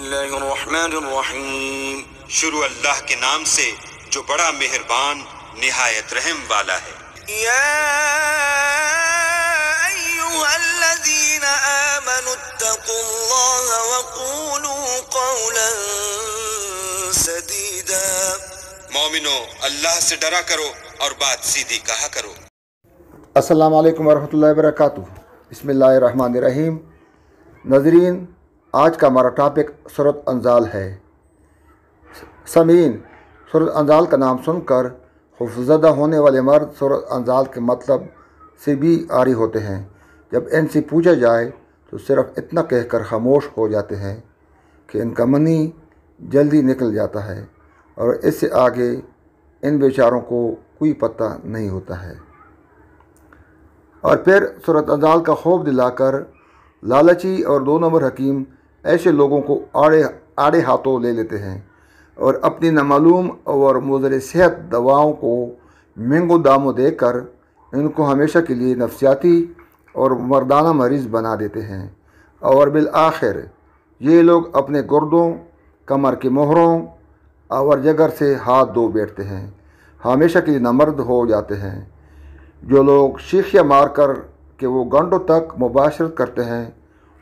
शुरू अल्लाह के नाम से जो बड़ा मेहरबान निहायत रहम वाला है मोमिनो अल्लाह से डरा करो और बात सीधी कहा करो असल वरहमल वर्क रहीम नजरीन आज का हमारा टॉपिक सूरत अंजाल है समीन सूरत अंजाल का नाम सुनकर खुफजदा होने वाले मर्द सूरत अंजाल के मतलब से भी आरी होते हैं जब इनसे पूछा जाए तो सिर्फ इतना कहकर खामोश हो जाते हैं कि इनका मनी जल्दी निकल जाता है और इससे आगे इन बेचारों को कोई पता नहीं होता है और फिर सूरत अंजाल का खौफ दिलाकर लालची और दो नंबर हकीम ऐसे लोगों को आड़े आड़े हाथों ले लेते हैं और अपनी नामालूम और मुजर सेहत दवाओं को महंगो दामों देकर इनको हमेशा के लिए नफसियाती और मर्दाना मरीज़ बना देते हैं और बिलआखिर ये लोग अपने गुर्दों कमर के मोहरों और जगर से हाथ धो बैठते हैं हमेशा के लिए नमर्द हो जाते हैं जो लोग शीखिया मार कर के वो घंटों तक मुबाशरत करते हैं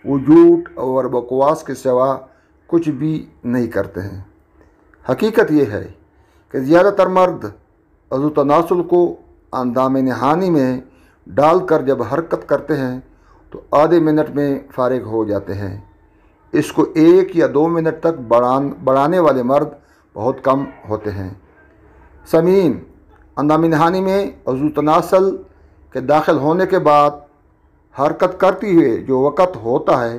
वो झूठ और बकवास के सिवा कुछ भी नहीं करते हैं हकीकत यह है कि ज़्यादातर मर्द अजू तनासुल को अंदाम नहानी में डालकर जब हरकत करते हैं तो आधे मिनट में फारग हो जाते हैं इसको एक या दो मिनट तक बढ़ान बढ़ाने वाले मर्द बहुत कम होते हैं समीन अंदाम नहानी में अजू तनासल के दाखिल होने के बाद हरकत करती हुए जो वक़्त होता है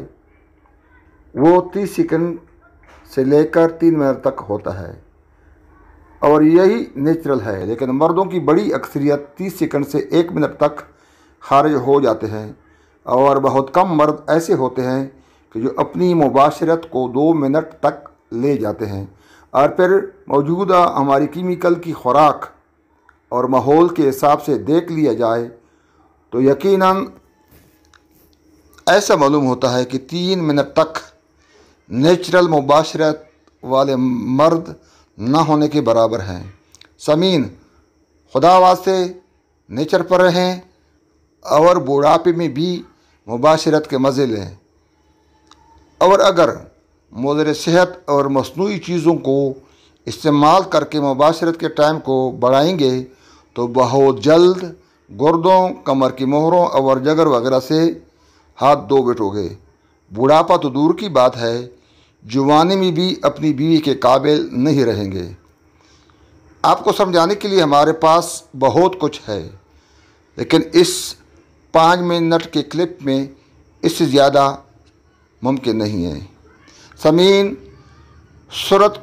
वो तीस सेकंड से लेकर तीन मिनट तक होता है और यही नेचुरल है लेकिन मर्दों की बड़ी अक्सरियत तीस सेकंड से एक मिनट तक खारिज हो जाते हैं और बहुत कम मर्द ऐसे होते हैं कि जो अपनी मुबाशरत को दो मिनट तक ले जाते हैं और फिर मौजूदा हमारी कीमिकल की खुराक और माहौल के हिसाब से देख लिया जाए तो यकीनन ऐसा मालूम होता है कि तीन मिनट तक नेचुरल मुबाशरत वाले मर्द ना होने के बराबर हैं समीन खुदा वास्ते नेचर पर रहें और बुढ़ापे में भी मुबाशरत के मज़े लें और अगर मदर सेहत और मसनू चीज़ों को इस्तेमाल करके मुबाशरत के टाइम को बढ़ाएंगे तो बहुत जल्द गुर्दों कमर की मोहरों और जगर वगैरह से हाथ दो बैठोगे बुढ़ापा तो दूर की बात है जुवानी में भी अपनी बीवी के काबिल नहीं रहेंगे आपको समझाने के लिए हमारे पास बहुत कुछ है लेकिन इस पाँच मिनट के क्लिप में इससे ज़्यादा मुमकिन नहीं है समीन सूरत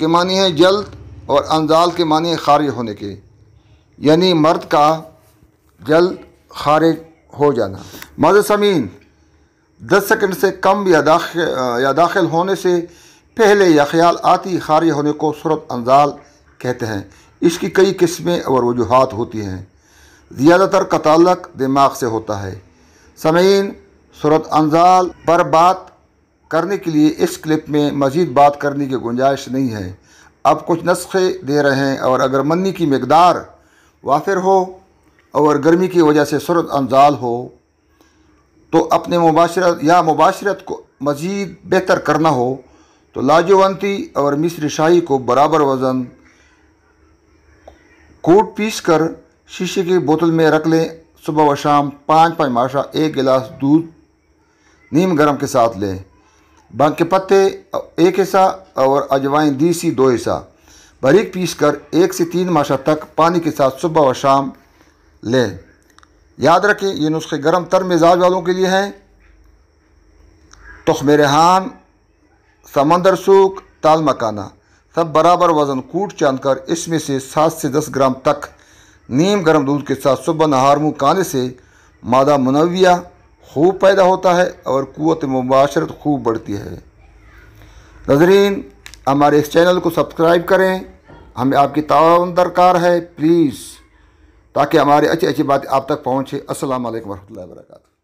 के मानी है जल्द और अंजाल के मानी है खारिज होने के यानी मर्द का जल्द खारिज हो जाना माज समीन दस सेकंड से कम या दाखिल या दाखिल होने से पहले या ख्याल आती खारिज होने को सूरत अंजाल कहते हैं इसकी कई किस्में और वजूहत होती हैं ज़्यादातर का तल्लक दिमाग से होता है समीन सूरत अंजाल पर बात करने के लिए इस क्लिप में मज़ीद बात करने की गुंजाइश नहीं है अब कुछ नस्खे दे रहे हैं और अगर मन्नी की मकदार वाफिर हो और गर्मी की वजह से सूरत अंजाल हो तो अपने मुबाशरत या मुबाशरत को मज़ीद बेहतर करना हो तो लाजवंती और मिस्र शाही को बराबर वज़न कोट पीस कर शीशे की बोतल में रख लें सुबह व शाम पाँच पाँच माशा एक गिलास दूध नीम गर्म के साथ लें बांके पत्ते एक हिस्सा और अजवाइन दीसी दो हिस्सा बारीक पीस कर एक से तीन माशा तक पानी के साथ सुबह व शाम लें याद रखें ये नुस्खे गर्म तर मिजाज वालों के लिए हैं तखम रेहान समंदर सूख ताल मकाना सब बराबर वज़न कूट चांद कर इसमें से सात से दस ग्राम तक नीम गर्म दूध के साथ सुबह नहार मुँह काने से मादा मुनविया खूब पैदा होता है और क़वत मुबाशरत खूब बढ़ती है नजरीन हमारे इस चैनल को सब्सक्राइब करें हमें आपकी तावन दरकार है प्लीज़ ताकि हमारी अच्छी अच्छी बातें आप तक पहुँचे असल वरह वर्क